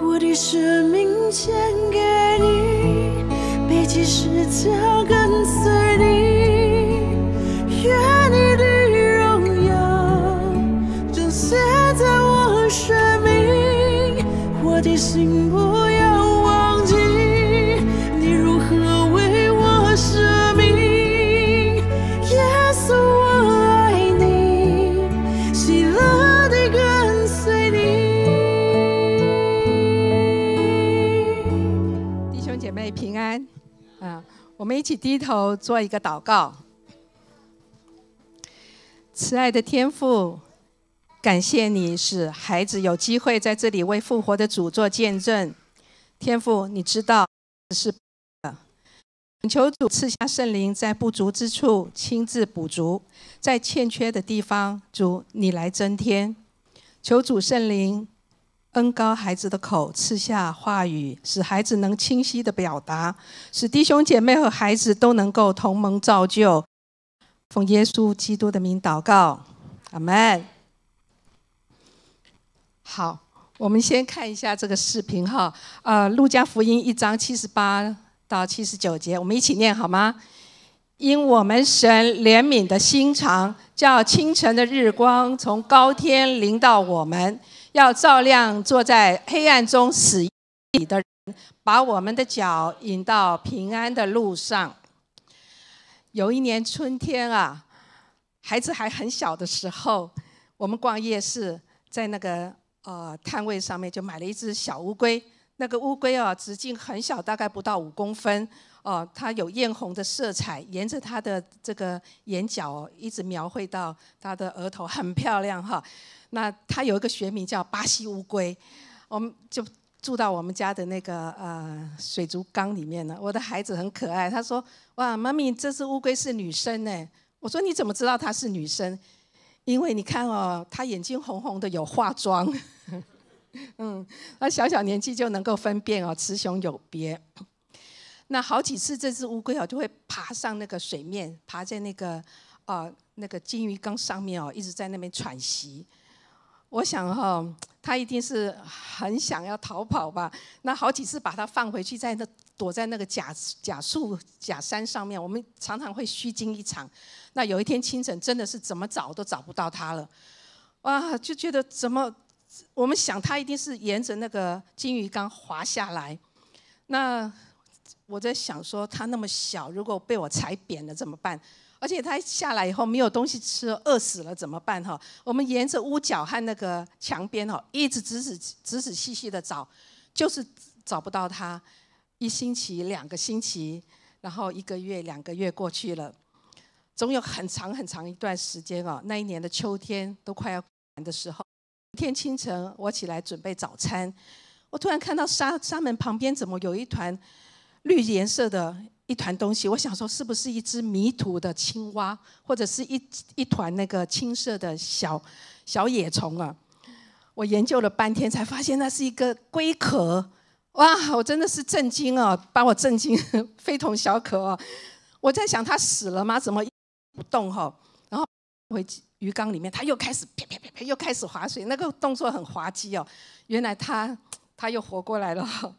我的生命献给你，被及时交给。一起低头做一个祷告。慈爱的天父，感谢你使孩子有机会在这里为复活的主做见证。天父，你知道是，求主赐下圣灵，在不足之处亲自补足，在欠缺的地方，主你来增添。求主圣灵。恩高孩子的口，赐下话语，使孩子能清晰的表达，使弟兄姐妹和孩子都能够同盟造就。奉耶稣基督的名祷告，阿门。好，我们先看一下这个视频哈。呃，路加福音一章七十八到七十九节，我们一起念好吗？因我们神怜悯的心肠，叫清晨的日光从高天临到我们。要照亮坐在黑暗中死里的人，把我们的脚引到平安的路上。有一年春天啊，孩子还很小的时候，我们逛夜市，在那个呃摊位上面就买了一只小乌龟。那个乌龟啊，直径很小，大概不到五公分哦。它有艳红的色彩，沿着它的这个眼角一直描绘到它的额头，很漂亮哈。那它有一个学名叫巴西乌龟，我们就住到我们家的那个呃水族缸里面了。我的孩子很可爱，他说：“哇，妈咪，这只乌龟是女生呢。”我说：“你怎么知道它是女生？因为你看哦，它眼睛红红的，有化妆。” 嗯，那小小年纪就能够分辨哦，雌雄有别。那好几次，这只乌龟哦，就会爬上那个水面，爬在那个啊那个金鱼缸上面哦，一直在那边喘息。我想哈，它一定是很想要逃跑吧？那好几次把它放回去，在那躲在那个假假树假山上面，我们常常会虚惊一场。那有一天清晨，真的是怎么找都找不到它了，哇，就觉得怎么？我们想，它一定是沿着那个金鱼缸滑下来。那我在想，说它那么小，如果被我踩扁了怎么办？而且它下来以后没有东西吃，饿死了怎么办？哈，我们沿着屋角和那个墙边哦，一直仔仔仔仔细细的找，就是找不到它。一星期、两个星期，然后一个月、两个月过去了，总有很长很长一段时间哦。那一年的秋天都快要完的时候。天清晨，我起来准备早餐，我突然看到沙沙门旁边怎么有一团绿颜色的一团东西？我想说是不是一只迷途的青蛙，或者是一一团那个青色的小小野虫啊？我研究了半天，才发现那是一个龟壳！哇，我真的是震惊啊，把我震惊 非同小可啊！我在想，它死了吗？怎么不动？哈。回鱼缸里面，他又开始啪啪啪啪，又开始划水，那个动作很滑稽哦。原来他他又活过来了。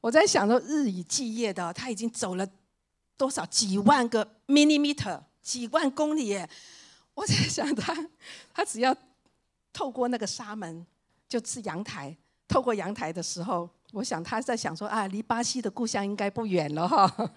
我在想着日以继夜的，他已经走了多少几万个 millimeter，几万公里。我在想他，他只要透过那个纱门就是阳台，透过阳台的时候，我想他在想说啊，离巴西的故乡应该不远了哈。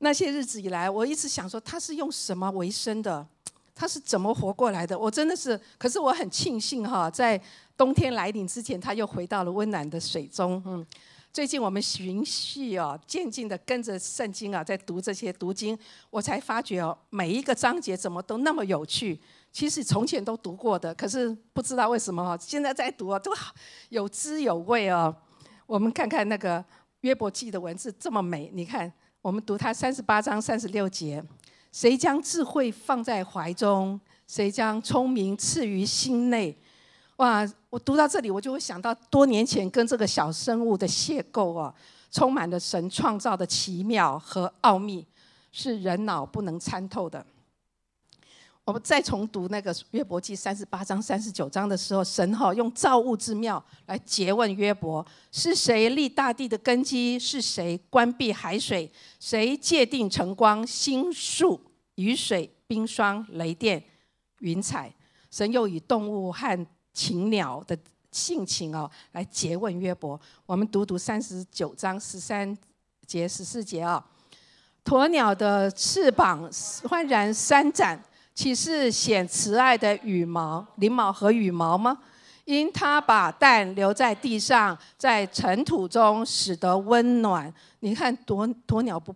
那些日子以来，我一直想说他是用什么为生的，他是怎么活过来的？我真的是，可是我很庆幸哈，在冬天来临之前，他又回到了温暖的水中。嗯，最近我们循序哦，渐渐的跟着圣经啊，在读这些读经，我才发觉哦，每一个章节怎么都那么有趣。其实从前都读过的，可是不知道为什么哈，现在在读啊，都好有滋有味哦。我们看看那个约伯记的文字这么美，你看。我们读他三十八章三十六节，谁将智慧放在怀中，谁将聪明赐于心内？哇！我读到这里，我就会想到多年前跟这个小生物的邂逅啊，充满了神创造的奇妙和奥秘，是人脑不能参透的。我们再重读那个约伯记三十八章、三十九章的时候，神哈用造物之妙来诘问约伯：是谁立大地的根基？是谁关闭海水？谁界定晨光、星宿、雨水、冰霜、雷电、云彩？神又以动物和禽鸟的性情哦来诘问约伯。我们读读三十九章十三节、十四节啊，鸵鸟的翅膀焕然三展。岂是显慈爱的羽毛、翎毛和羽毛吗？因他把蛋留在地上，在尘土中，使得温暖。你看鸵鸵鸟不？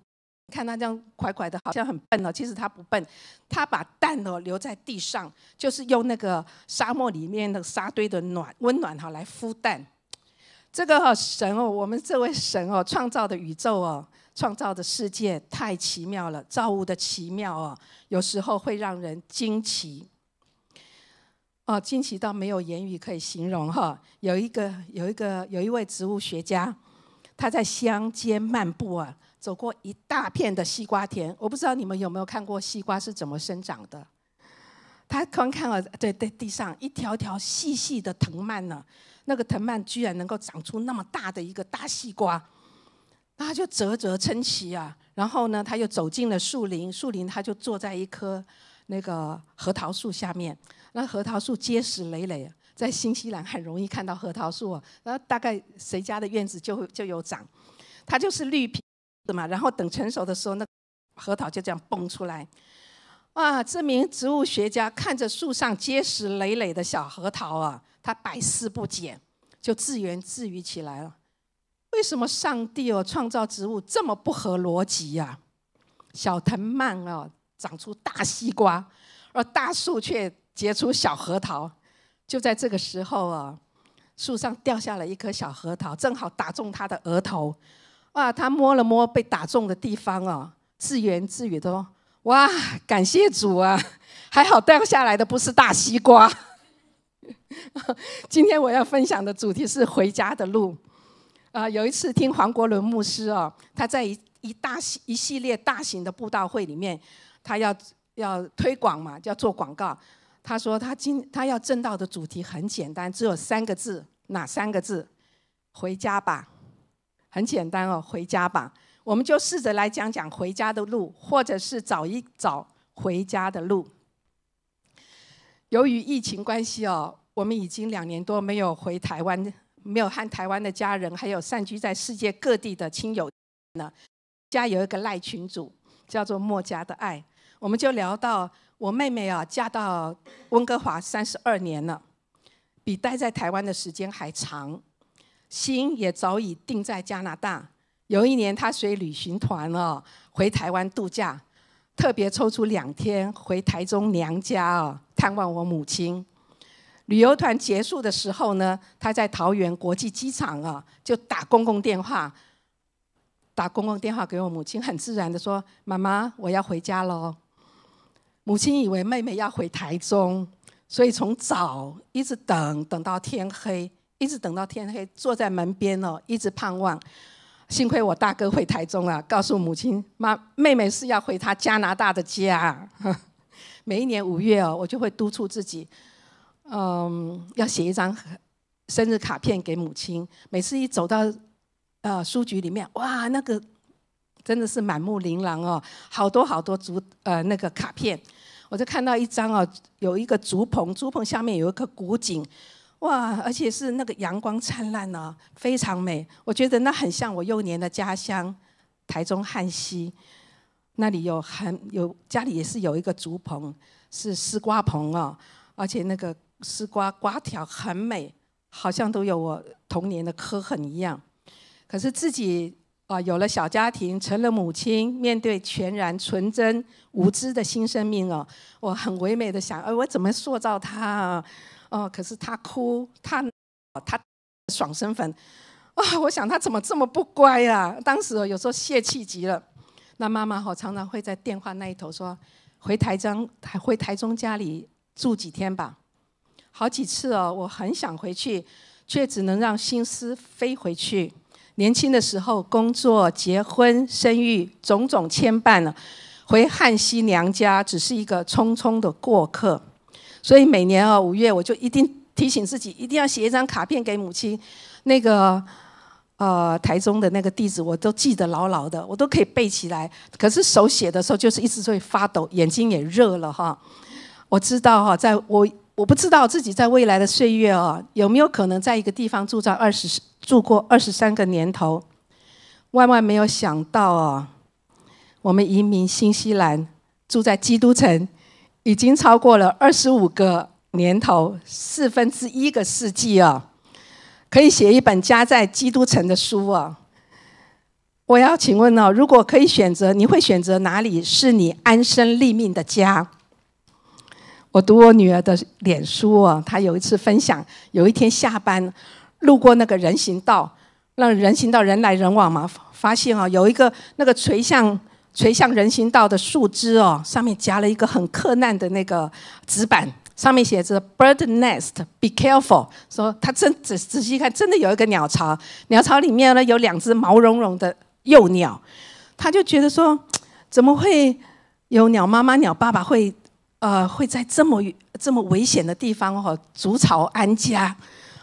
看它这样拐拐的，好像很笨哦。其实它不笨，它把蛋哦留在地上，就是用那个沙漠里面那个沙堆的暖温暖哈来孵蛋。这个神哦，我们这位神哦创造的宇宙哦。创造的世界太奇妙了，造物的奇妙哦，有时候会让人惊奇，哦，惊奇到没有言语可以形容哈。有一个，有一个，有一位植物学家，他在乡间漫步啊，走过一大片的西瓜田。我不知道你们有没有看过西瓜是怎么生长的？他刚看了，对对，地上一条条细细的藤蔓呢，那个藤蔓居然能够长出那么大的一个大西瓜。他就啧啧称奇啊，然后呢，他又走进了树林，树林他就坐在一棵那个核桃树下面。那核桃树结实累累，在新西兰很容易看到核桃树，然后大概谁家的院子就会就有长。它就是绿皮的嘛，然后等成熟的时候，那核桃就这样蹦出来。哇，这名植物学家看着树上结实累累的小核桃啊，他百思不解，就自言自语起来了。为什么上帝哦创造植物这么不合逻辑呀？小藤蔓哦长出大西瓜，而大树却结出小核桃。就在这个时候啊，树上掉下了一颗小核桃，正好打中他的额头。哇，他摸了摸被打中的地方哦，自言自语的说：“哇，感谢主啊，还好掉下来的不是大西瓜。”今天我要分享的主题是回家的路。啊，有一次听黄国伦牧师哦，他在一一大系一系列大型的布道会里面，他要要推广嘛，要做广告。他说他今他要证道的主题很简单，只有三个字，哪三个字？回家吧，很简单哦，回家吧。我们就试着来讲讲回家的路，或者是找一找回家的路。由于疫情关系哦，我们已经两年多没有回台湾。没有和台湾的家人，还有散居在世界各地的亲友呢。家有一个赖群主，叫做墨家的爱，我们就聊到我妹妹啊，嫁到温哥华三十二年了，比待在台湾的时间还长，心也早已定在加拿大。有一年她随旅行团哦回台湾度假，特别抽出两天回台中娘家哦探望我母亲。旅游团结束的时候呢，他在桃园国际机场啊，就打公共电话，打公共电话给我母亲，很自然的说：“妈妈，我要回家喽。”母亲以为妹妹要回台中，所以从早一直等，等到天黑，一直等到天黑，坐在门边哦，一直盼望。幸亏我大哥回台中啊，告诉母亲妈，妹妹是要回她加拿大的家。每一年五月哦，我就会督促自己。嗯，要写一张生日卡片给母亲。每次一走到呃书局里面，哇，那个真的是满目琳琅哦，好多好多竹呃那个卡片。我就看到一张哦，有一个竹棚，竹棚下面有一个古井，哇，而且是那个阳光灿烂呢，非常美。我觉得那很像我幼年的家乡台中汉溪，那里有很有家里也是有一个竹棚，是丝瓜棚哦，而且那个。丝瓜瓜条很美，好像都有我童年的刻痕一样。可是自己啊，有了小家庭，成了母亲，面对全然纯真无知的新生命哦，我很唯美的想，哎，我怎么塑造他啊？哦，可是他哭，他他爽身粉，啊，我想他怎么这么不乖呀？当时有时候泄气极了。那妈妈哦，常常会在电话那一头说：“回台中，回台中家里住几天吧。”好几次哦，我很想回去，却只能让心思飞回去。年轻的时候，工作、结婚、生育，种种牵绊了，回汉西娘家只是一个匆匆的过客。所以每年啊，五月我就一定提醒自己，一定要写一张卡片给母亲。那个呃，台中的那个地址我都记得牢牢的，我都可以背起来。可是手写的时候，就是一直会发抖，眼睛也热了哈。我知道哈，在我。我不知道自己在未来的岁月哦，有没有可能在一个地方住在二十住过二十三个年头？万万没有想到哦，我们移民新西兰，住在基督城，已经超过了二十五个年头，四分之一个世纪哦，可以写一本家在基督城的书哦。我要请问哦，如果可以选择，你会选择哪里是你安身立命的家？我读我女儿的脸书啊，她有一次分享，有一天下班路过那个人行道，让人行道人来人往嘛，发现啊有一个那个垂向垂向人行道的树枝哦，上面夹了一个很困难的那个纸板，上面写着 “bird nest be careful”，说他真仔仔细看真的有一个鸟巢，鸟巢里面呢有两只毛茸茸的幼鸟，他就觉得说怎么会有鸟妈妈鸟爸爸会。呃，会在这么这么危险的地方哦，筑巢安家，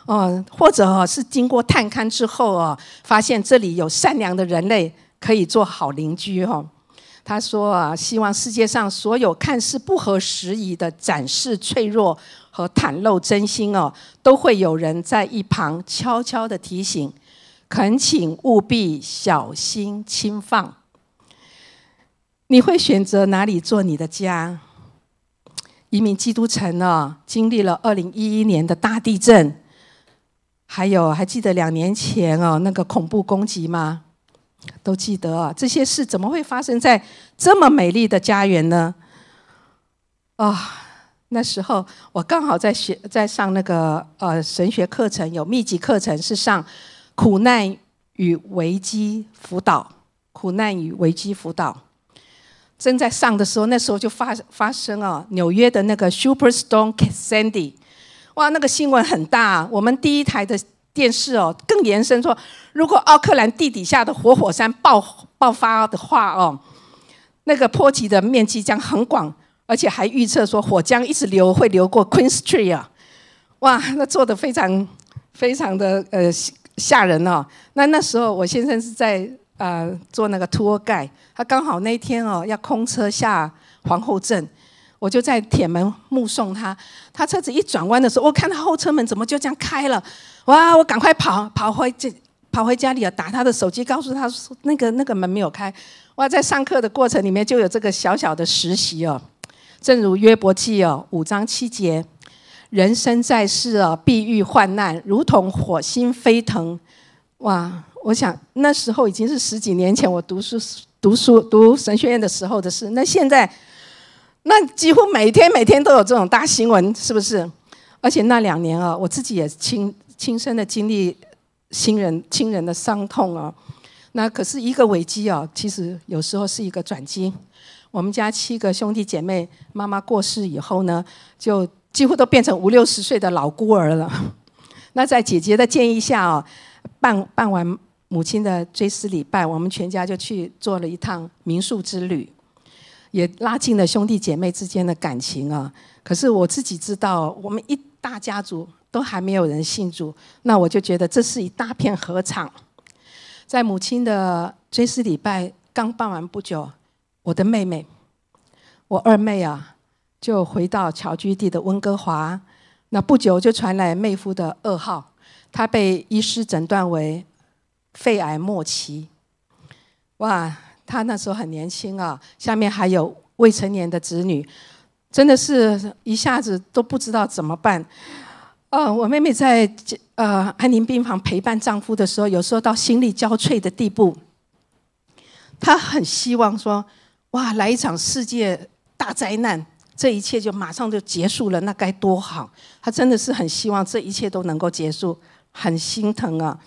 哦，或者哦是经过探勘之后哦，发现这里有善良的人类可以做好邻居哦。他说啊，希望世界上所有看似不合时宜的展示脆弱和袒露真心哦，都会有人在一旁悄悄的提醒，恳请务必小心轻放。你会选择哪里做你的家？移民基督城呢，经历了二零一一年的大地震，还有还记得两年前哦那个恐怖攻击吗？都记得哦，这些事怎么会发生在这么美丽的家园呢？啊，那时候我刚好在学，在上那个呃神学课程，有密集课程是上苦难与危机辅导，苦难与危机辅导。正在上的时候，那时候就发发生啊，纽约的那个 Superstorm Sandy，哇，那个新闻很大。我们第一台的电视哦，更延伸说，如果奥克兰地底下的活火山爆爆发的话哦，那个坡级的面积将很广，而且还预测说火将一直流会流过 Queen Street 啊，哇，那做的非常非常的呃吓人哦。那那时候我先生是在。呃，做那个拖盖，他刚好那天哦要空车下皇后镇，我就在铁门目送他。他车子一转弯的时候，我看他后车门怎么就这样开了，哇！我赶快跑跑回这跑回家里啊，打他的手机，告诉他说那个那个门没有开。哇，在上课的过程里面就有这个小小的实习哦。正如约伯记哦五章七节，人生在世哦，必遇患难，如同火星飞腾，哇！我想那时候已经是十几年前，我读书读书读神学院的时候的事。那现在，那几乎每天每天都有这种大新闻，是不是？而且那两年啊，我自己也亲亲身的经历亲人亲人的伤痛啊。那可是一个危机啊，其实有时候是一个转机。我们家七个兄弟姐妹，妈妈过世以后呢，就几乎都变成五六十岁的老孤儿了。那在姐姐的建议下啊，办办完。母亲的追思礼拜，我们全家就去做了一趟民宿之旅，也拉近了兄弟姐妹之间的感情啊。可是我自己知道，我们一大家族都还没有人信主，那我就觉得这是一大片合唱。在母亲的追思礼拜刚办完不久，我的妹妹，我二妹啊，就回到侨居地的温哥华，那不久就传来妹夫的噩耗，他被医师诊断为。肺癌末期，哇，他那时候很年轻啊，下面还有未成年的子女，真的是一下子都不知道怎么办。呃，我妹妹在呃安宁病房陪伴丈夫的时候，有时候到心力交瘁的地步。她很希望说，哇，来一场世界大灾难，这一切就马上就结束了，那该多好！她真的是很希望这一切都能够结束，很心疼啊。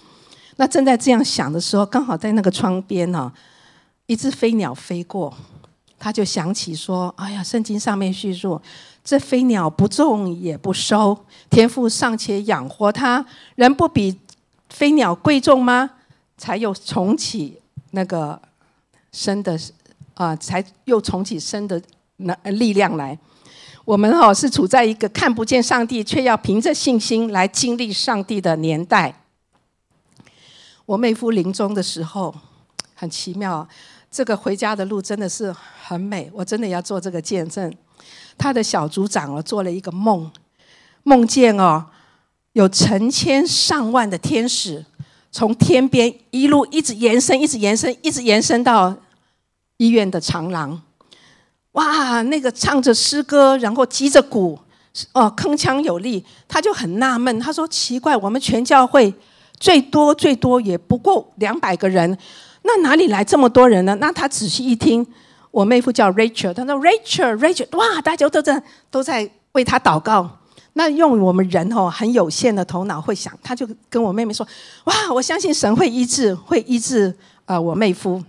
那正在这样想的时候，刚好在那个窗边呢，一只飞鸟飞过，他就想起说：“哎呀，圣经上面叙述，这飞鸟不种也不收，天父尚且养活它，人不比飞鸟贵重吗？”才又重启那个生的啊，才又重启生的那力量来。我们哦是处在一个看不见上帝，却要凭着信心来经历上帝的年代。我妹夫临终的时候，很奇妙，这个回家的路真的是很美，我真的要做这个见证。他的小组长哦，做了一个梦，梦见哦，有成千上万的天使从天边一路一直延伸，一直延伸，一直延伸到医院的长廊。哇，那个唱着诗歌，然后击着鼓，哦，铿锵有力。他就很纳闷，他说：“奇怪，我们全教会。”最多最多也不过两百个人，那哪里来这么多人呢？那他仔细一听，我妹夫叫 Rachel，他说 Rachel，Rachel，哇，大家都在都在为他祷告。那用我们人吼很有限的头脑会想，他就跟我妹妹说：，哇，我相信神会医治，会医治啊！我妹夫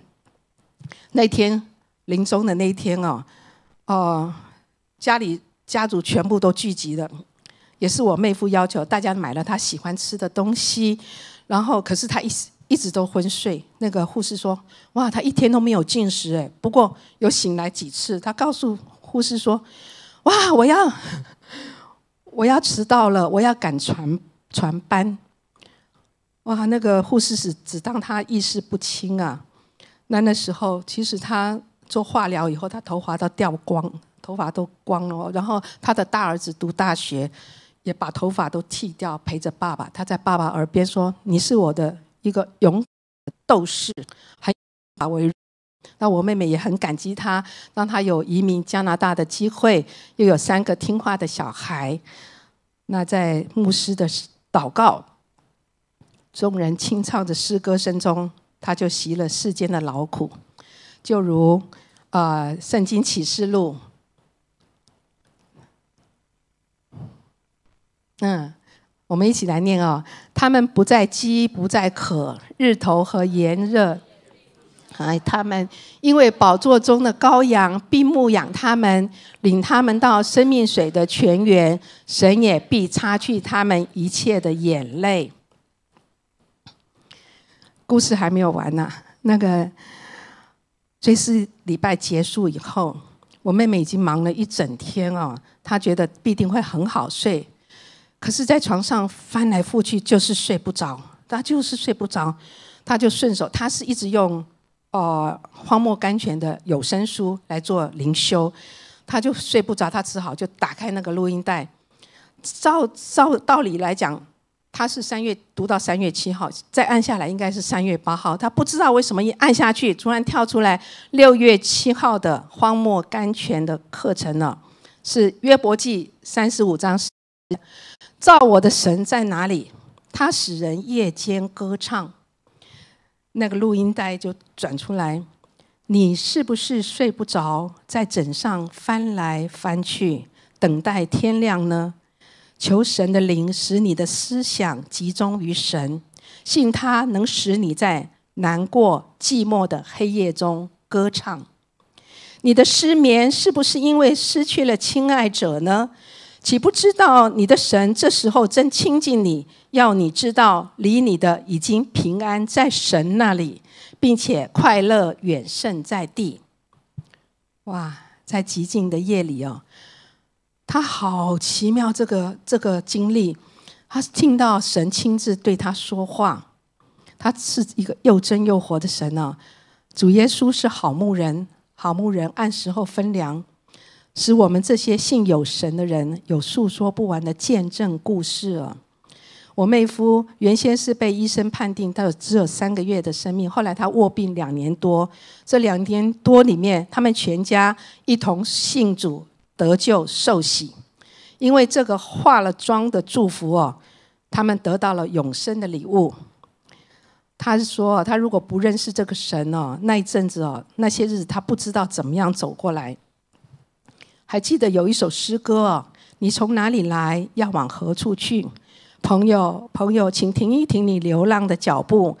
那天临终的那一天哦，哦，家里家族全部都聚集了。也是我妹夫要求大家买了他喜欢吃的东西，然后可是他一一直都昏睡。那个护士说：“哇，他一天都没有进食哎，不过有醒来几次。”他告诉护士说：“哇，我要我要迟到了，我要赶船船班。”哇，那个护士是只当他意识不清啊。那那时候其实他做化疗以后，他头发都掉光，头发都光了。然后他的大儿子读大学。也把头发都剃掉，陪着爸爸。他在爸爸耳边说：“你是我的一个勇敢斗士。”还，那我妹妹也很感激他，让他有移民加拿大的机会，又有三个听话的小孩。那在牧师的祷告，众人清唱的诗歌声中，他就习了世间的劳苦，就如啊，《圣经启示录》。嗯，我们一起来念哦。他们不再饥，不再渴，日头和炎热。哎，他们因为宝座中的羔羊闭目养他们，领他们到生命水的泉源，神也必擦去他们一切的眼泪。故事还没有完呢。那个，这是礼拜结束以后，我妹妹已经忙了一整天哦，她觉得必定会很好睡。可是，在床上翻来覆去就是睡不着，他就是睡不着，他就顺手，他是一直用哦《荒漠甘泉》的有声书来做灵修，他就睡不着，他只好就打开那个录音带。照照道理来讲，他是三月读到三月七号，再按下来应该是三月八号，他不知道为什么一按下去，突然跳出来六月七号的《荒漠甘泉》的课程了，是约伯记三十五章。造我的神在哪里？他使人夜间歌唱。那个录音带就转出来。你是不是睡不着，在枕上翻来翻去，等待天亮呢？求神的灵使你的思想集中于神，信他能使你在难过、寂寞的黑夜中歌唱。你的失眠是不是因为失去了亲爱者呢？岂不知道你的神这时候正亲近你，要你知道，离你的已经平安在神那里，并且快乐远胜在地。哇，在寂静的夜里哦，他好奇妙这个这个经历，他听到神亲自对他说话，他是一个又真又活的神呢。主耶稣是好牧人，好牧人按时候分粮。使我们这些信有神的人有诉说不完的见证故事了。我妹夫原先是被医生判定有只有三个月的生命，后来他卧病两年多。这两年多里面，他们全家一同信主得救受洗，因为这个化了妆的祝福哦，他们得到了永生的礼物。他说，他如果不认识这个神哦，那一阵子哦，那些日子他不知道怎么样走过来。还记得有一首诗歌哦，你从哪里来，要往何处去，朋友，朋友，请停一停你流浪的脚步，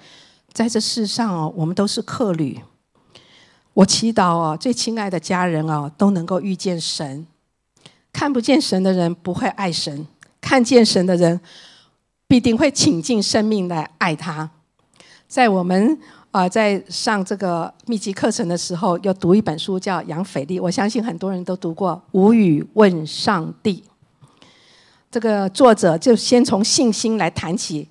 在这世上哦，我们都是客旅。我祈祷哦，最亲爱的家人哦，都能够遇见神。看不见神的人不会爱神，看见神的人必定会倾尽生命来爱他。在我们。啊，在上这个密集课程的时候，又读一本书叫《杨斐利》，我相信很多人都读过《无语问上帝》。这个作者就先从信心来谈起，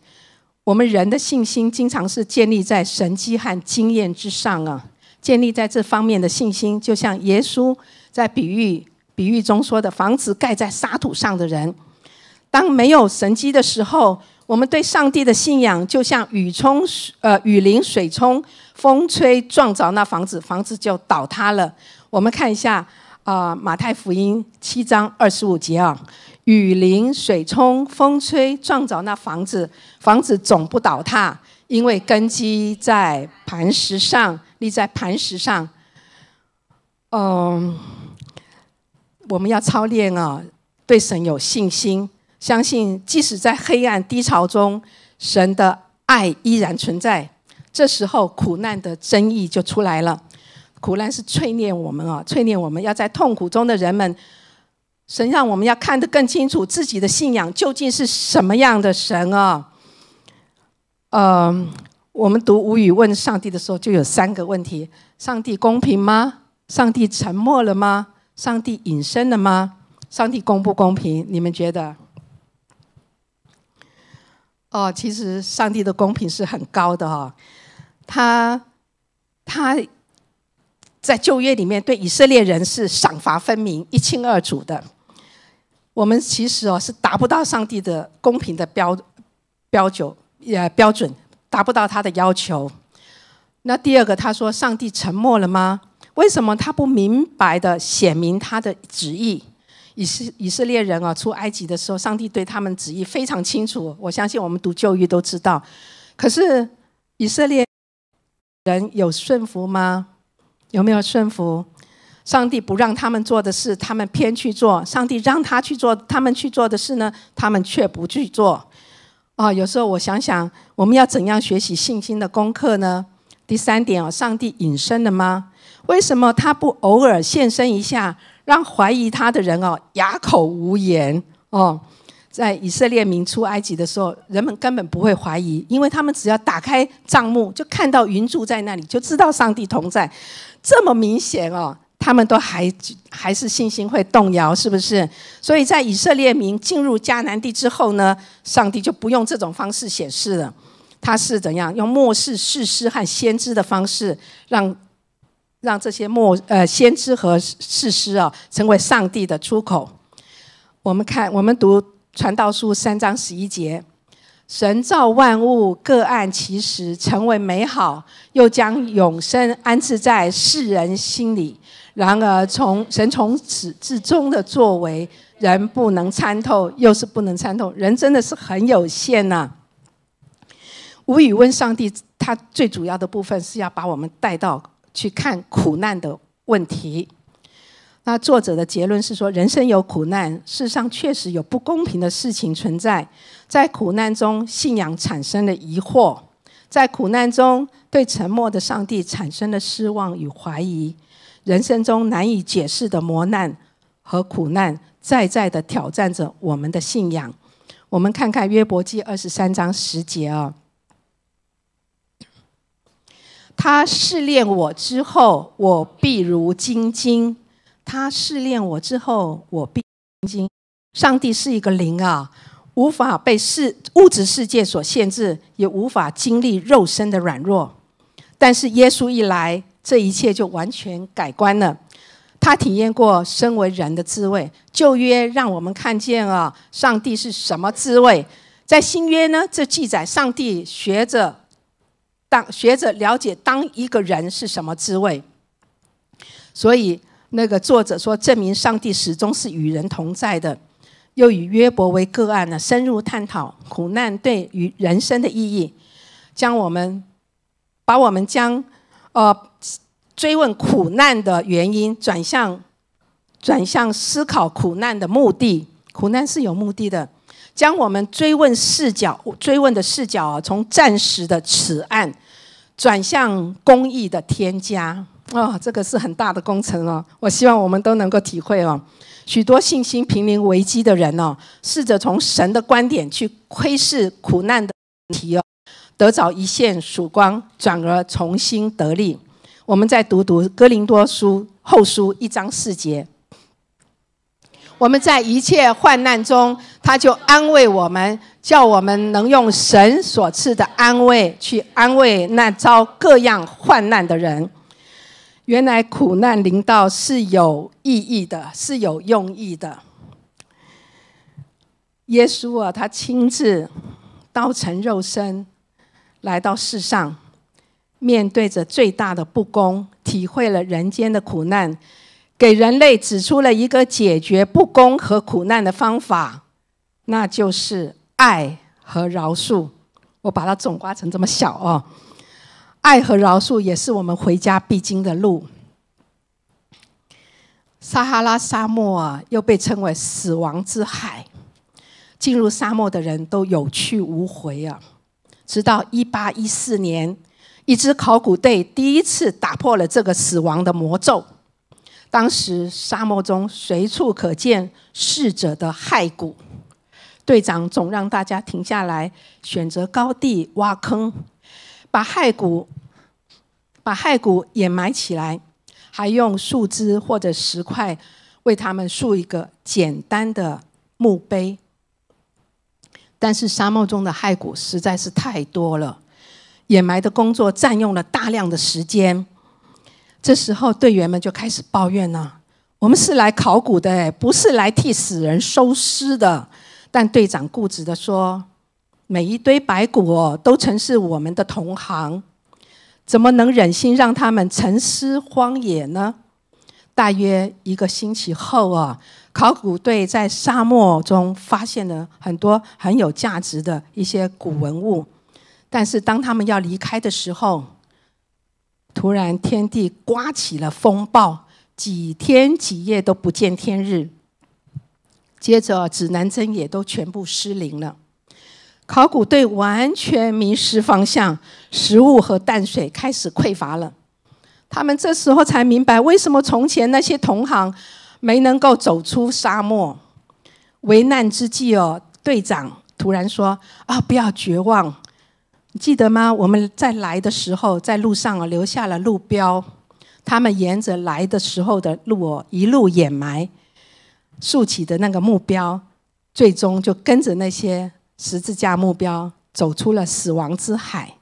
我们人的信心经常是建立在神迹和经验之上啊，建立在这方面的信心，就像耶稣在比喻比喻中说的：“房子盖在沙土上的人，当没有神迹的时候。”我们对上帝的信仰，就像雨冲、呃雨淋、水冲、风吹撞着那房子，房子就倒塌了。我们看一下啊，《马太福音》七章二十五节啊，雨淋、水冲、风吹撞着那房子，房子总不倒塌，因为根基在磐石上，立在磐石上。嗯，我们要操练啊，对神有信心。相信，即使在黑暗低潮中，神的爱依然存在。这时候，苦难的争议就出来了。苦难是淬炼我们啊，淬炼我们要在痛苦中的人们。神让我们要看得更清楚自己的信仰究竟是什么样的。神啊，呃，我们读无语问上帝的时候，就有三个问题：上帝公平吗？上帝沉默了吗？上帝隐身了吗？上帝公不公平？你们觉得？哦，其实上帝的公平是很高的哈，他他在旧约里面对以色列人是赏罚分明、一清二楚的。我们其实哦是达不到上帝的公平的标标准，也标准达不到他的要求。那第二个，他说上帝沉默了吗？为什么他不明白的写明他的旨意？以色以色列人啊，出埃及的时候，上帝对他们旨意非常清楚。我相信我们读旧约都知道。可是以色列人有顺服吗？有没有顺服？上帝不让他们做的事，他们偏去做；上帝让他去做，他们去做的事呢，他们却不去做。啊，有时候我想想，我们要怎样学习信心的功课呢？第三点哦，上帝隐身了吗？为什么他不偶尔现身一下？让怀疑他的人哦哑口无言哦，在以色列民出埃及的时候，人们根本不会怀疑，因为他们只要打开帐幕，就看到云柱在那里，就知道上帝同在。这么明显哦，他们都还还是信心会动摇，是不是？所以在以色列民进入迦南地之后呢，上帝就不用这种方式显示了，他是怎样用末世事师和先知的方式让。让这些末呃先知和士师啊，成为上帝的出口。我们看，我们读《传道书》三章十一节：“神造万物，各按其时，成为美好；又将永生安置在世人心里。然而从神从始至终的作为，人不能参透，又是不能参透。人真的是很有限呐。”无语问上帝，他最主要的部分是要把我们带到。去看苦难的问题。那作者的结论是说，人生有苦难，世上确实有不公平的事情存在。在苦难中，信仰产生了疑惑；在苦难中，对沉默的上帝产生了失望与怀疑。人生中难以解释的磨难和苦难，再再的挑战着我们的信仰。我们看看约伯记二十三章十节啊。他试炼我之后，我必如金金；他试炼我之后，我必金金。上帝是一个灵啊，无法被世物质世界所限制，也无法经历肉身的软弱。但是耶稣一来，这一切就完全改观了。他体验过身为人的滋味。旧约让我们看见啊，上帝是什么滋味？在新约呢？这记载上帝学着。学着了解当一个人是什么滋味，所以那个作者说，证明上帝始终是与人同在的，又以约伯为个案呢，深入探讨苦难对于人生的意义，将我们把我们将呃追问苦难的原因，转向转向思考苦难的目的，苦难是有目的的，将我们追问视角追问的视角啊，从暂时的此案。转向公益的添加，哦，这个是很大的工程哦。我希望我们都能够体会哦。许多信心濒临危机的人哦，试着从神的观点去窥视苦难的题哦，得找一线曙光，转而重新得力。我们再读读《哥林多书后书》一章四节。我们在一切患难中，他就安慰我们，叫我们能用神所赐的安慰去安慰那遭各样患难的人。原来苦难临到是有意义的，是有用意的。耶稣啊，他亲自刀成肉身来到世上，面对着最大的不公，体会了人间的苦难。给人类指出了一个解决不公和苦难的方法，那就是爱和饶恕。我把它总刮成这么小哦，爱和饶恕也是我们回家必经的路。撒哈拉沙漠啊，又被称为死亡之海，进入沙漠的人都有去无回啊。直到1814年，一支考古队第一次打破了这个死亡的魔咒。当时沙漠中随处可见逝者的骸骨，队长总让大家停下来，选择高地挖坑，把骸骨把骸骨掩埋起来，还用树枝或者石块为他们竖一个简单的墓碑。但是沙漠中的骸骨实在是太多了，掩埋的工作占用了大量的时间。这时候，队员们就开始抱怨了：“我们是来考古的，不是来替死人收尸的。”但队长固执地说：“每一堆白骨哦，都曾是我们的同行，怎么能忍心让他们沉尸荒野呢？”大约一个星期后啊，考古队在沙漠中发现了很多很有价值的一些古文物。但是当他们要离开的时候，突然，天地刮起了风暴，几天几夜都不见天日。接着，指南针也都全部失灵了，考古队完全迷失方向，食物和淡水开始匮乏了。他们这时候才明白，为什么从前那些同行没能够走出沙漠。危难之际，哦，队长突然说：“啊，不要绝望。”记得吗？我们在来的时候，在路上哦，留下了路标。他们沿着来的时候的路哦，一路掩埋竖起的那个目标，最终就跟着那些十字架目标走出了死亡之海。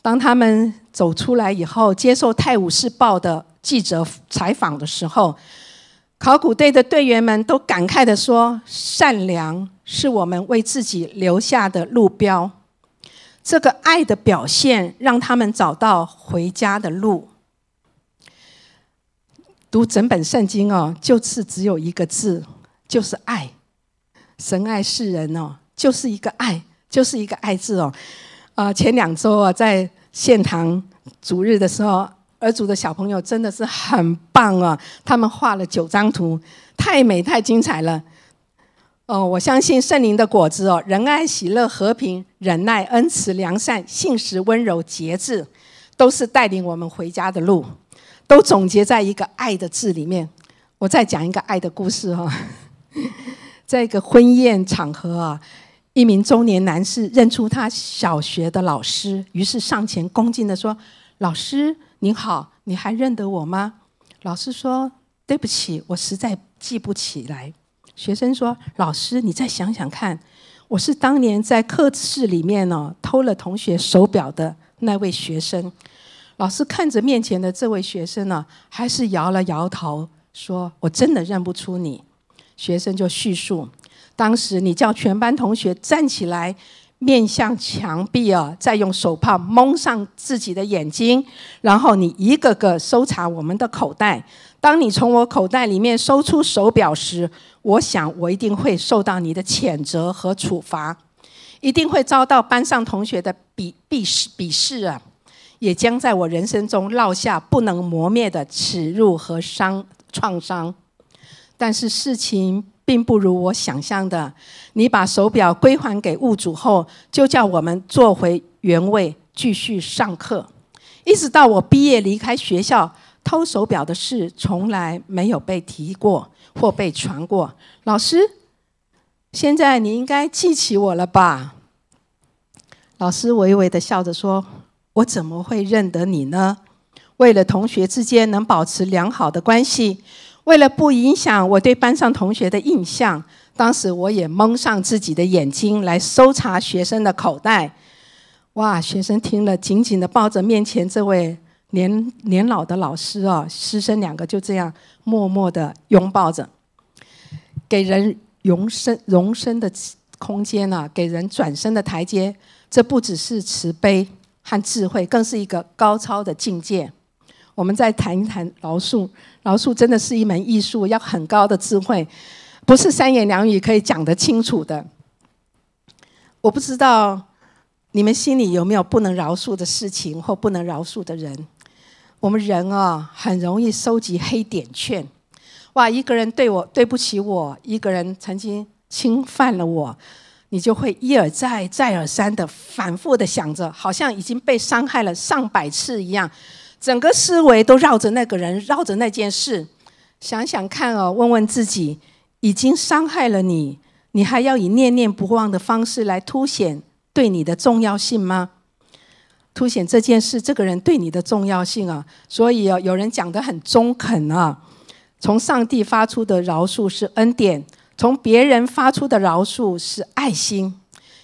当他们走出来以后，接受《泰晤士报》的记者采访的时候，考古队的队员们都感慨地说：“善良是我们为自己留下的路标。”这个爱的表现，让他们找到回家的路。读整本圣经哦，就是只有一个字，就是爱。神爱世人哦，就是一个爱，就是一个爱字哦。啊，前两周啊，在现堂主日的时候，儿主的小朋友真的是很棒哦，他们画了九张图，太美太精彩了。哦，我相信圣灵的果子哦，仁爱、喜乐、和平、忍耐、恩慈、良善、信实、温柔、节制，都是带领我们回家的路，都总结在一个“爱”的字里面。我再讲一个爱的故事哈，在一个婚宴场合，啊，一名中年男士认出他小学的老师，于是上前恭敬地说：“老师您好，你还认得我吗？”老师说：“对不起，我实在记不起来。”学生说：“老师，你再想想看，我是当年在课室里面哦偷了同学手表的那位学生。”老师看着面前的这位学生呢，还是摇了摇头，说：“我真的认不出你。”学生就叙述：“当时你叫全班同学站起来，面向墙壁啊，再用手帕蒙上自己的眼睛，然后你一个个搜查我们的口袋。”当你从我口袋里面搜出手表时，我想我一定会受到你的谴责和处罚，一定会遭到班上同学的鄙鄙视鄙视啊，也将在我人生中烙下不能磨灭的耻辱和伤创伤。但是事情并不如我想象的，你把手表归还给物主后，就叫我们坐回原位，继续上课，一直到我毕业离开学校。偷手表的事从来没有被提过或被传过。老师，现在你应该记起我了吧？老师微微地笑着说：“我怎么会认得你呢？”为了同学之间能保持良好的关系，为了不影响我对班上同学的印象，当时我也蒙上自己的眼睛来搜查学生的口袋。哇！学生听了，紧紧地抱着面前这位。年年老的老师啊，师生两个就这样默默地拥抱着，给人容身容身的空间啊，给人转身的台阶。这不只是慈悲和智慧，更是一个高超的境界。我们再谈一谈饶恕，饶恕真的是一门艺术，要很高的智慧，不是三言两语可以讲得清楚的。我不知道你们心里有没有不能饶恕的事情或不能饶恕的人。我们人啊，很容易收集黑点券。哇，一个人对我对不起我，一个人曾经侵犯了我，你就会一而再、再而三的反复的想着，好像已经被伤害了上百次一样。整个思维都绕着那个人，绕着那件事。想想看哦，问问自己，已经伤害了你，你还要以念念不忘的方式来凸显对你的重要性吗？凸显这件事，这个人对你的重要性啊！所以啊，有人讲得很中肯啊。从上帝发出的饶恕是恩典，从别人发出的饶恕是爱心，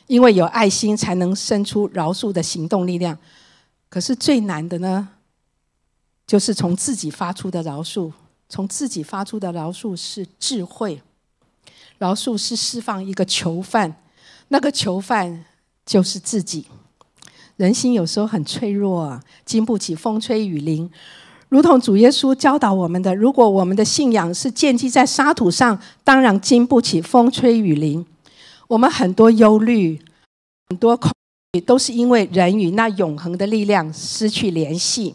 因为有爱心才能生出饶恕的行动力量。可是最难的呢，就是从自己发出的饶恕，从自己发出的饶恕是智慧，饶恕是释放一个囚犯，那个囚犯就是自己。人心有时候很脆弱，经不起风吹雨淋。如同主耶稣教导我们的，如果我们的信仰是建基在沙土上，当然经不起风吹雨淋。我们很多忧虑、很多恐惧，都是因为人与那永恒的力量失去联系。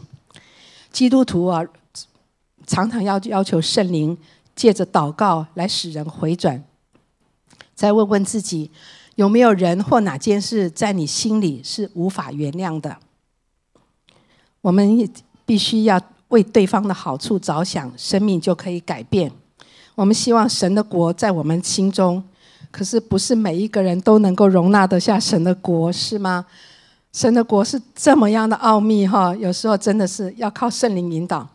基督徒啊，常常要要求圣灵借着祷告来使人回转。再问问自己。有没有人或哪件事在你心里是无法原谅的？我们必须要为对方的好处着想，生命就可以改变。我们希望神的国在我们心中，可是不是每一个人都能够容纳得下神的国，是吗？神的国是这么样的奥秘哈，有时候真的是要靠圣灵引导。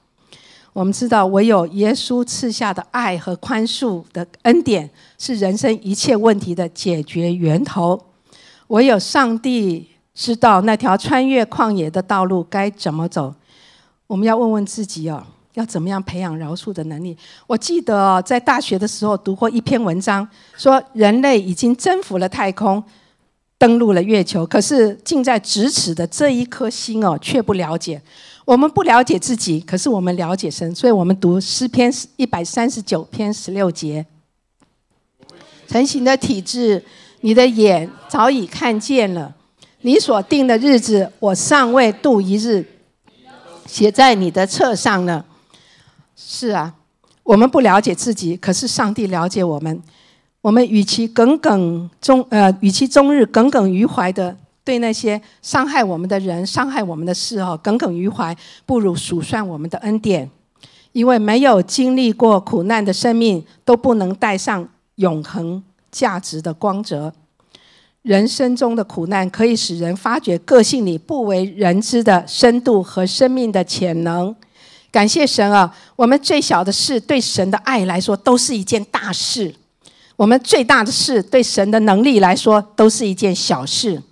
我们知道，唯有耶稣赐下的爱和宽恕的恩典，是人生一切问题的解决源头。唯有上帝知道那条穿越旷野的道路该怎么走。我们要问问自己哦，要怎么样培养饶恕的能力？我记得在大学的时候读过一篇文章，说人类已经征服了太空，登陆了月球，可是近在咫尺的这一颗心哦，却不了解。我们不了解自己，可是我们了解神，所以，我们读诗篇一百三十九篇十六节。成型的体质，你的眼早已看见了，你所定的日子，我尚未度一日，写在你的册上呢。是啊，我们不了解自己，可是上帝了解我们。我们与其耿耿终，呃，与其终日耿耿于怀的。对那些伤害我们的人、伤害我们的事哦，耿耿于怀，不如数算我们的恩典。因为没有经历过苦难的生命，都不能带上永恒价值的光泽。人生中的苦难可以使人发觉个性里不为人知的深度和生命的潜能。感谢神啊，我们最小的事对神的爱来说都是一件大事；我们最大的事对神的能力来说都是一件小事。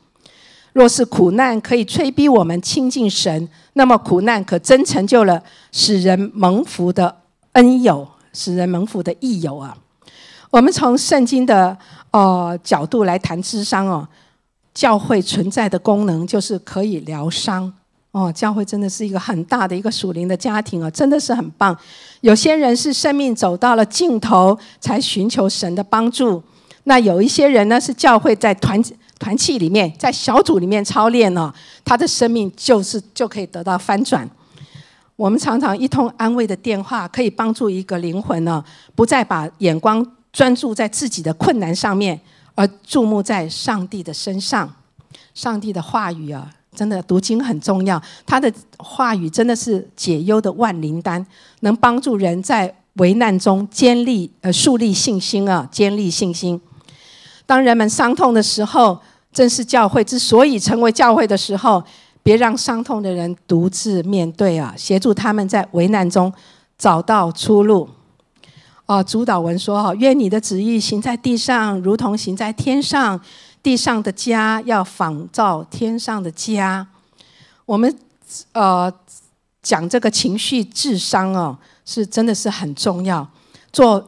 若是苦难可以催逼我们亲近神，那么苦难可真成就了使人蒙福的恩友，使人蒙福的益友啊！我们从圣经的呃角度来谈智商哦，教会存在的功能就是可以疗伤哦，教会真的是一个很大的一个属灵的家庭啊，真的是很棒。有些人是生命走到了尽头才寻求神的帮助，那有一些人呢是教会在团结。团契里面，在小组里面操练呢，他的生命就是就可以得到翻转。我们常常一通安慰的电话，可以帮助一个灵魂呢，不再把眼光专注在自己的困难上面，而注目在上帝的身上。上帝的话语啊，真的读经很重要，他的话语真的是解忧的万灵丹，能帮助人在危难中坚立呃树立信心啊，坚立信心。当人们伤痛的时候，正是教会之所以成为教会的时候。别让伤痛的人独自面对啊，协助他们在危难中找到出路。啊，主导文说：“哈，愿你的旨意行在地上，如同行在天上。地上的家要仿照天上的家。”我们呃讲这个情绪智商哦，是真的是很重要。做。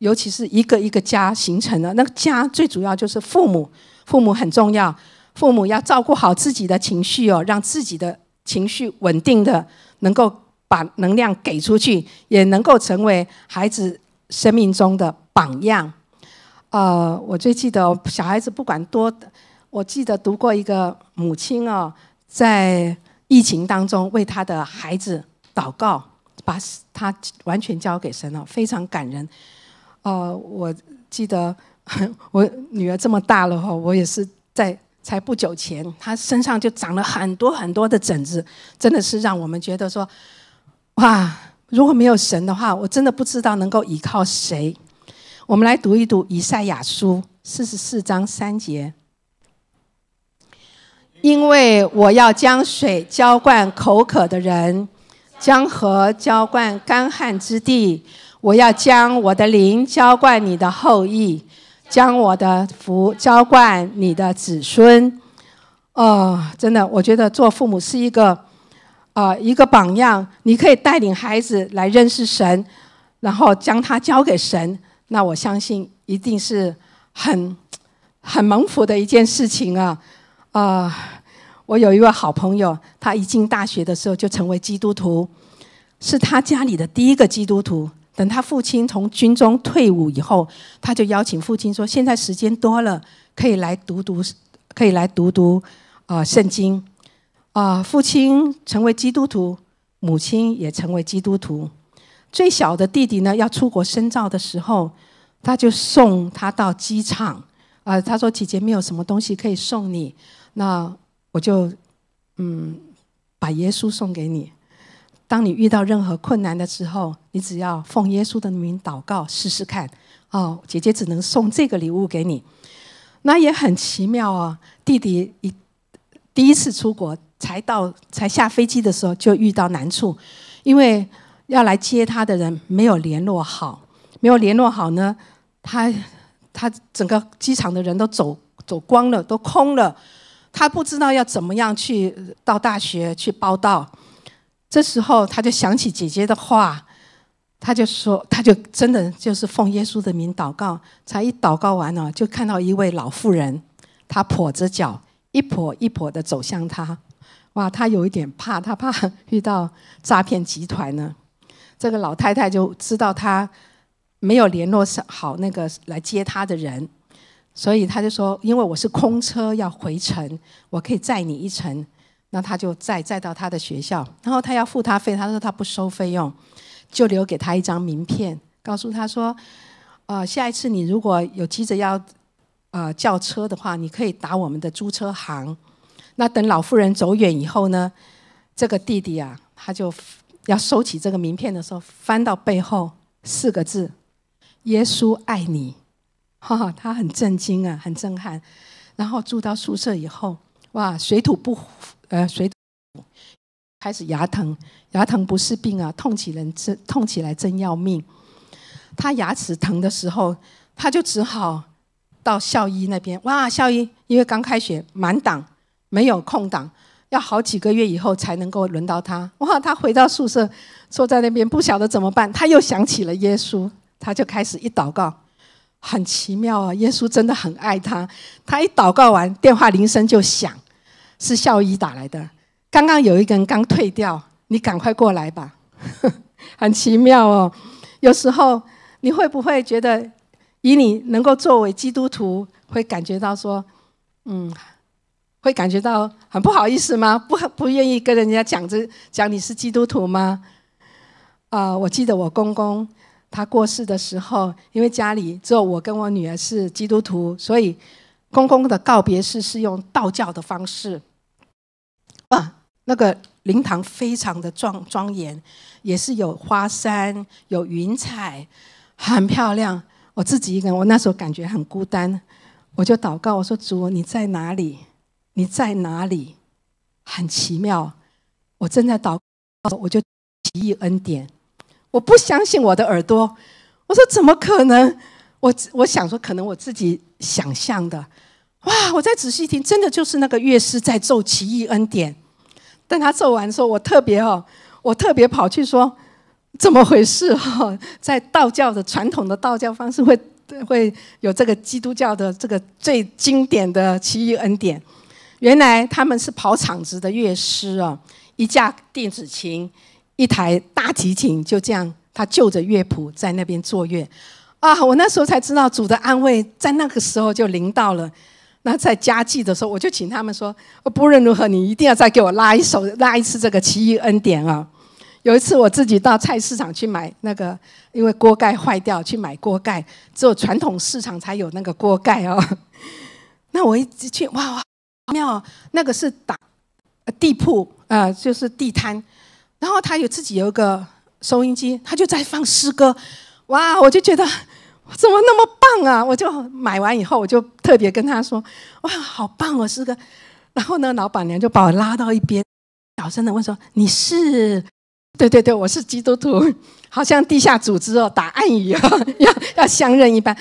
尤其是一个一个家形成的，那个家最主要就是父母，父母很重要，父母要照顾好自己的情绪哦，让自己的情绪稳定的，能够把能量给出去，也能够成为孩子生命中的榜样。呃，我最记得小孩子不管多，我记得读过一个母亲哦，在疫情当中为他的孩子祷告，把他完全交给神了，非常感人。哦，我记得 我女儿这么大了哈，我也是在才不久前，她身上就长了很多很多的疹子，真的是让我们觉得说，哇，如果没有神的话，我真的不知道能够依靠谁。我们来读一读以赛亚书四十四章三节：因为我要将水浇灌口渴的人，江河浇灌干旱之地。我要将我的灵浇灌你的后裔，将我的福浇灌你的子孙。哦，真的，我觉得做父母是一个啊一个榜样，你可以带领孩子来认识神，然后将他交给神。那我相信一定是很很蒙福的一件事情啊啊！我有一位好朋友，他一进大学的时候就成为基督徒，是他家里的第一个基督徒。等他父亲从军中退伍以后，他就邀请父亲说：“现在时间多了，可以来读读，可以来读读，呃，圣经。”啊，父亲成为基督徒，母亲也成为基督徒。最小的弟弟呢，要出国深造的时候，他就送他到机场。啊，他说：“姐姐，没有什么东西可以送你，那我就嗯，把耶稣送给你。”当你遇到任何困难的时候，你只要奉耶稣的名祷告试试看。哦，姐姐只能送这个礼物给你。那也很奇妙啊！弟弟一第一次出国，才到才下飞机的时候就遇到难处，因为要来接他的人没有联络好，没有联络好呢，他他整个机场的人都走走光了，都空了，他不知道要怎么样去到大学去报道。这时候，他就想起姐姐的话，他就说，他就真的就是奉耶稣的名祷告。才一祷告完了，就看到一位老妇人，她跛着脚，一跛一跛的走向他。哇，他有一点怕，他怕遇到诈骗集团呢。这个老太太就知道他没有联络上好那个来接他的人，所以他就说：“因为我是空车要回城，我可以载你一程。”那他就再再到他的学校，然后他要付他费，他说他不收费用，就留给他一张名片，告诉他说，呃，下一次你如果有急着要，呃叫车的话，你可以打我们的租车行。那等老妇人走远以后呢，这个弟弟啊，他就要收起这个名片的时候，翻到背后四个字，耶稣爱你，哈哈，他很震惊啊，很震撼。然后住到宿舍以后，哇，水土不服。呃，随开始牙疼，牙疼不是病啊，痛起人真痛起来真要命。他牙齿疼的时候，他就只好到校医那边。哇，校医因为刚开学满档，没有空档，要好几个月以后才能够轮到他。哇，他回到宿舍，坐在那边不晓得怎么办。他又想起了耶稣，他就开始一祷告。很奇妙啊，耶稣真的很爱他。他一祷告完，电话铃声就响。是校医打来的，刚刚有一个人刚退掉，你赶快过来吧。很奇妙哦，有时候你会不会觉得，以你能够作为基督徒，会感觉到说，嗯，会感觉到很不好意思吗？不，不愿意跟人家讲这讲你是基督徒吗？啊，我记得我公公他过世的时候，因为家里只有我跟我女儿是基督徒，所以公公的告别式是用道教的方式。啊，那个灵堂非常的庄庄严，也是有花山，有云彩，很漂亮。我自己一个人，我那时候感觉很孤单，我就祷告，我说：“主，你在哪里？你在哪里？”很奇妙，我正在祷，告，我就祈异恩典。我不相信我的耳朵，我说：“怎么可能？”我我想说，可能我自己想象的。哇！我再仔细听，真的就是那个乐师在奏《奇异恩典》。但他奏完之后，我特别哦，我特别跑去说：“怎么回事？哈，在道教的传统的道教方式会会有这个基督教的这个最经典的《奇异恩典》？原来他们是跑场子的乐师哦，一架电子琴，一台大提琴，就这样，他就着乐谱在那边作乐。啊！我那时候才知道主的安慰在那个时候就临到了。”那在家祭的时候，我就请他们说：，不论如何，你一定要再给我拉一首、拉一次这个奇异恩典啊！有一次，我自己到菜市场去买那个，因为锅盖坏掉，去买锅盖，只有传统市场才有那个锅盖哦。那我一直去，哇哇，妙！那个是打地铺，呃，就是地摊，然后他有自己有一个收音机，他就在放诗歌，哇，我就觉得。怎么那么棒啊！我就买完以后，我就特别跟他说：“哇，好棒！我是个……”然后呢，老板娘就把我拉到一边，小声的问说：“你是？对对对，我是基督徒，好像地下组织哦，打暗语哦，要要相认一般。”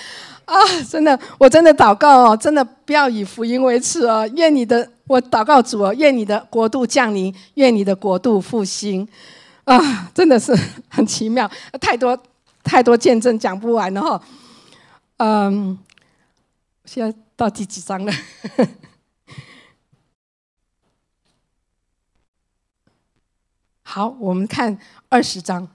啊，真的，我真的祷告哦，真的不要以福音为耻哦，愿你的，我祷告主哦，愿你的国度降临，愿你的国度复兴，啊，真的是很奇妙，太多。太多见证讲不完了哈，嗯，现在到第几章了？好，我们看二十章。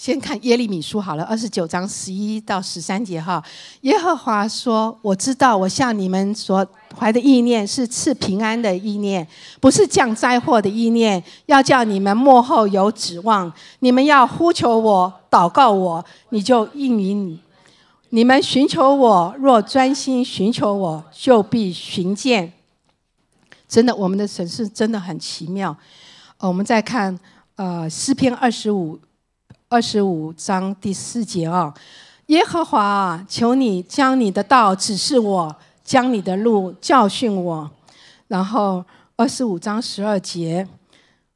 先看耶利米书好了，二十九章十一到十三节哈。耶和华说：“我知道我向你们所怀的意念是赐平安的意念，不是降灾祸的意念。要叫你们幕后有指望。你们要呼求我，祷告我，你就应允你。你们寻求我，若专心寻求我，就必寻见。”真的，我们的神是真的很奇妙。我们再看，呃，诗篇二十五。二十五章第四节啊，耶和华，求你将你的道指示我，将你的路教训我。然后二十五章十二节，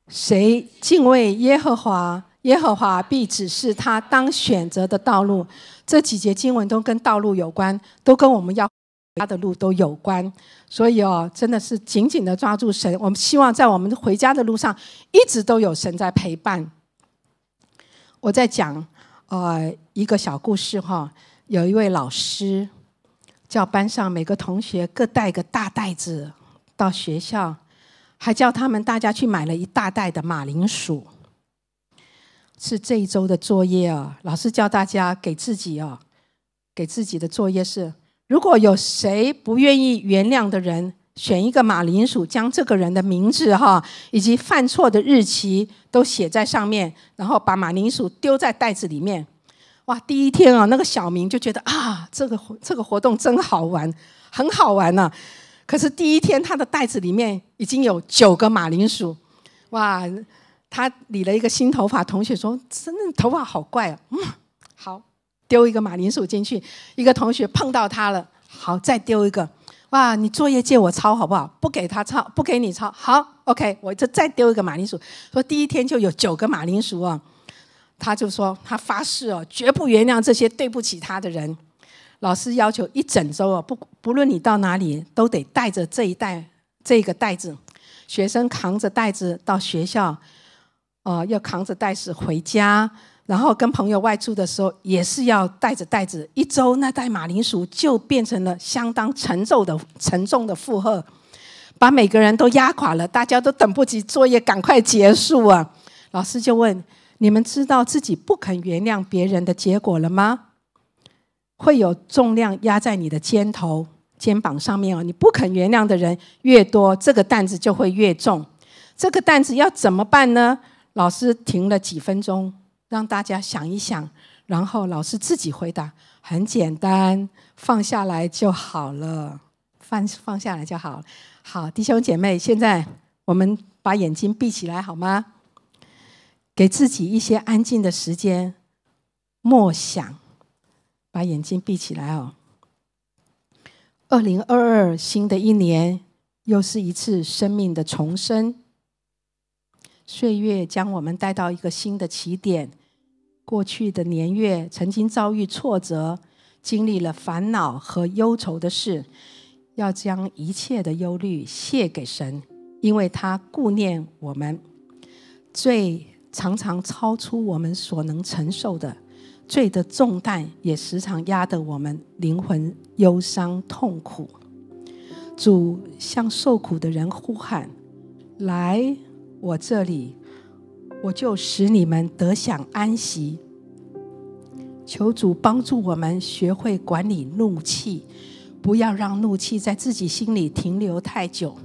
谁敬畏耶和华，耶和华必指示他当选择的道路。这几节经文都跟道路有关，都跟我们要他家的路都有关。所以哦，真的是紧紧的抓住神。我们希望在我们回家的路上，一直都有神在陪伴。我在讲，呃，一个小故事哈。有一位老师叫班上每个同学各带个大袋子到学校，还叫他们大家去买了一大袋的马铃薯。是这一周的作业哦。老师教大家给自己哦，给自己的作业是：如果有谁不愿意原谅的人。选一个马铃薯，将这个人的名字哈，以及犯错的日期都写在上面，然后把马铃薯丢在袋子里面。哇，第一天啊，那个小明就觉得啊，这个这个活动真好玩，很好玩呢。可是第一天他的袋子里面已经有九个马铃薯，哇，他理了一个新头发，同学说真的头发好怪啊。嗯，好，丢一个马铃薯进去。一个同学碰到他了，好，再丢一个。哇，你作业借我抄好不好？不给他抄，不给你抄。好，OK，我这再丢一个马铃薯。说第一天就有九个马铃薯哦，他就说他发誓哦，绝不原谅这些对不起他的人。老师要求一整周哦，不不论你到哪里，都得带着这一袋这个袋子。学生扛着袋子到学校，哦，要扛着袋子回家。然后跟朋友外出的时候，也是要带着袋子。一周那袋马铃薯就变成了相当沉重的、沉重的负荷，把每个人都压垮了。大家都等不及作业赶快结束啊！老师就问：你们知道自己不肯原谅别人的结果了吗？会有重量压在你的肩头、肩膀上面哦。你不肯原谅的人越多，这个担子就会越重。这个担子要怎么办呢？老师停了几分钟。让大家想一想，然后老师自己回答。很简单，放下来就好了，放放下来就好。好，弟兄姐妹，现在我们把眼睛闭起来好吗？给自己一些安静的时间，默想。把眼睛闭起来哦。二零二二，新的一年又是一次生命的重生，岁月将我们带到一个新的起点。过去的年月，曾经遭遇挫折，经历了烦恼和忧愁的事，要将一切的忧虑卸给神，因为他顾念我们。罪常常超出我们所能承受的，罪的重担也时常压得我们灵魂忧伤痛苦。主向受苦的人呼喊：“来，我这里。”我就使你们得享安息。求主帮助我们学会管理怒气，不要让怒气在自己心里停留太久。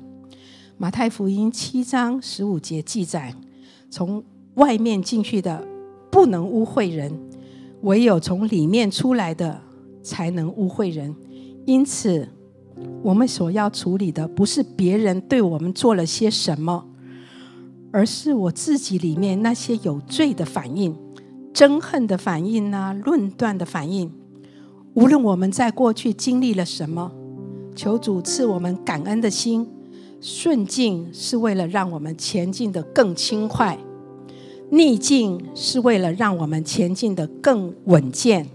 马太福音七章十五节记载：“从外面进去的不能污秽人，唯有从里面出来的才能污秽人。”因此，我们所要处理的不是别人对我们做了些什么。而是我自己里面那些有罪的反应、憎恨的反应啊、论断的反应。无论我们在过去经历了什么，求主赐我们感恩的心。顺境是为了让我们前进的更轻快，逆境是为了让我们前进的更稳健。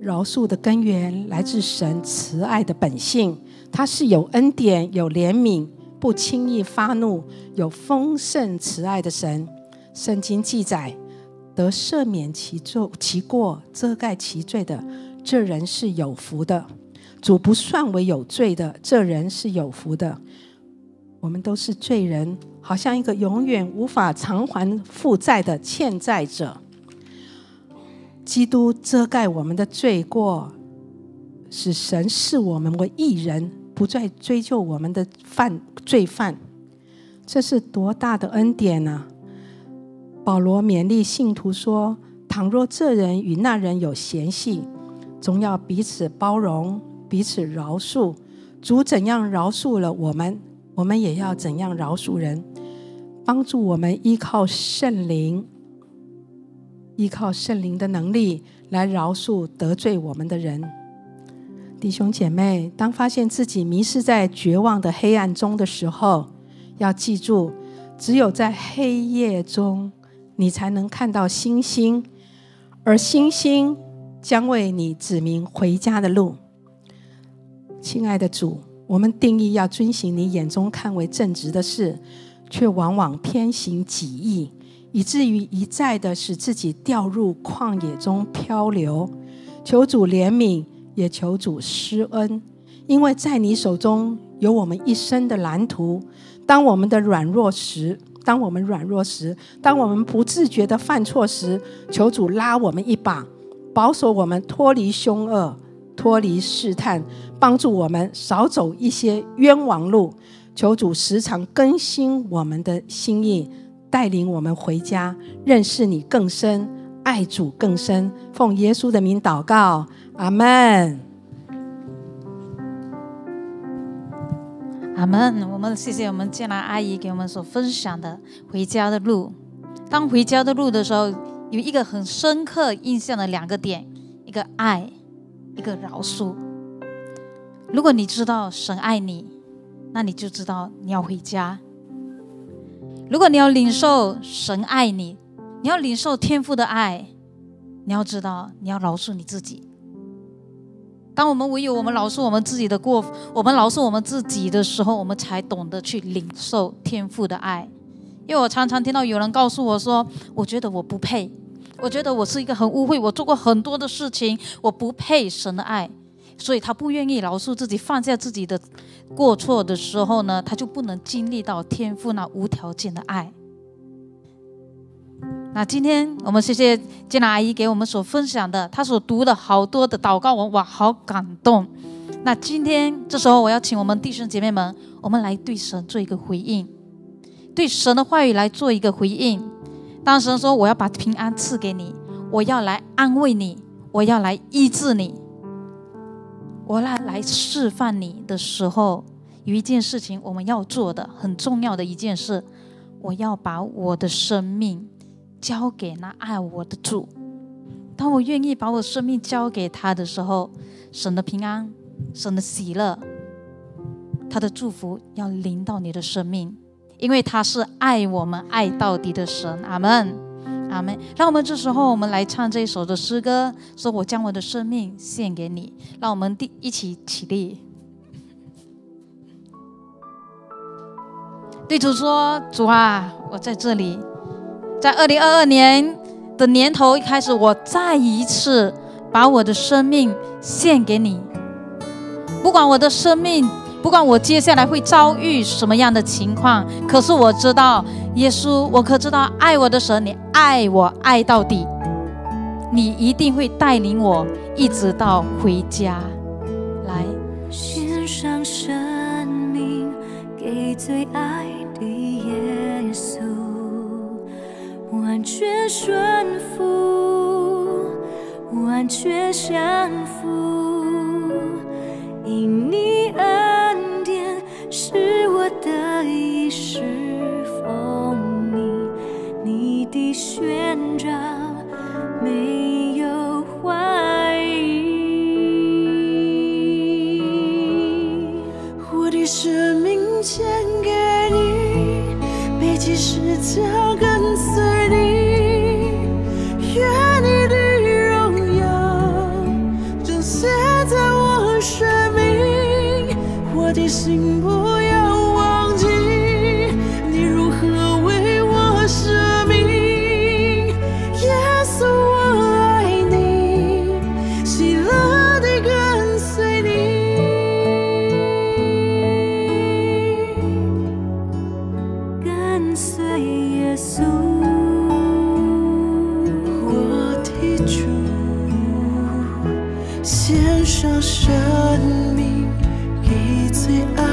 饶恕的根源来自神慈爱的本性，它是有恩典、有怜悯。不轻易发怒、有丰盛慈爱的神，圣经记载：得赦免其罪、其过、遮盖其罪的，这人是有福的；主不算为有罪的，这人是有福的。我们都是罪人，好像一个永远无法偿还负债的欠债者。基督遮盖我们的罪过，使神视我们为一人，不再追究我们的犯。罪犯，这是多大的恩典呢？保罗勉励信徒说：“倘若这人与那人有嫌隙，总要彼此包容，彼此饶恕。主怎样饶恕了我们，我们也要怎样饶恕人。帮助我们依靠圣灵，依靠圣灵的能力来饶恕得罪我们的人。”弟兄姐妹，当发现自己迷失在绝望的黑暗中的时候，要记住，只有在黑夜中，你才能看到星星，而星星将为你指明回家的路。亲爱的主，我们定义要遵循你眼中看为正直的事，却往往偏行己意，以至于一再的使自己掉入旷野中漂流，求主怜悯。也求主施恩，因为在你手中有我们一生的蓝图。当我们的软弱时，当我们软弱时，当我们不自觉地犯错时，求主拉我们一把，保守我们脱离凶恶，脱离试探，帮助我们少走一些冤枉路。求主时常更新我们的心意，带领我们回家，认识你更深，爱主更深。奉耶稣的名祷告。阿门，阿门。我们谢谢我们建兰阿姨给我们所分享的回家的路。当回家的路的时候，有一个很深刻印象的两个点：一个爱，一个饶恕。如果你知道神爱你，那你就知道你要回家。如果你要领受神爱你，你要领受天父的爱，你要知道你要饶恕你自己。当我们唯有我们饶恕我们自己的过，我们饶恕我们自己的时候，我们才懂得去领受天父的爱。因为我常常听到有人告诉我说：“我觉得我不配，我觉得我是一个很污秽，我做过很多的事情，我不配神的爱。”所以，他不愿意饶恕自己，放下自己的过错的时候呢，他就不能经历到天父那无条件的爱。那今天我们谢谢金兰阿姨给我们所分享的，她所读的好多的祷告文，哇，好感动。那今天这时候，我要请我们弟兄姐妹们，我们来对神做一个回应，对神的话语来做一个回应。当神说我要把平安赐给你，我要来安慰你，我要来医治你，我来来释放你的时候，有一件事情我们要做的很重要的一件事，我要把我的生命。交给那爱我的主。当我愿意把我生命交给他的时候，神的平安，神的喜乐，他的祝福要临到你的生命，因为他是爱我们爱到底的神。阿门，阿门。让我们这时候我们来唱这一首的诗歌，说我将我的生命献给你。让我们第一起起立。对主说，主啊，我在这里。在二零二二年的年头一开始，我再一次把我的生命献给你。不管我的生命，不管我接下来会遭遇什么样的情况，可是我知道，耶稣，我可知道，爱我的神，你爱我，爱到底，你一定会带领我一直到回家。来，献上生命给最爱。完全顺服，完全降服，因你恩典是我的一世奉你，你的宣掌没有怀疑，我的生命献。起使它跟随你。献上生命，给最爱。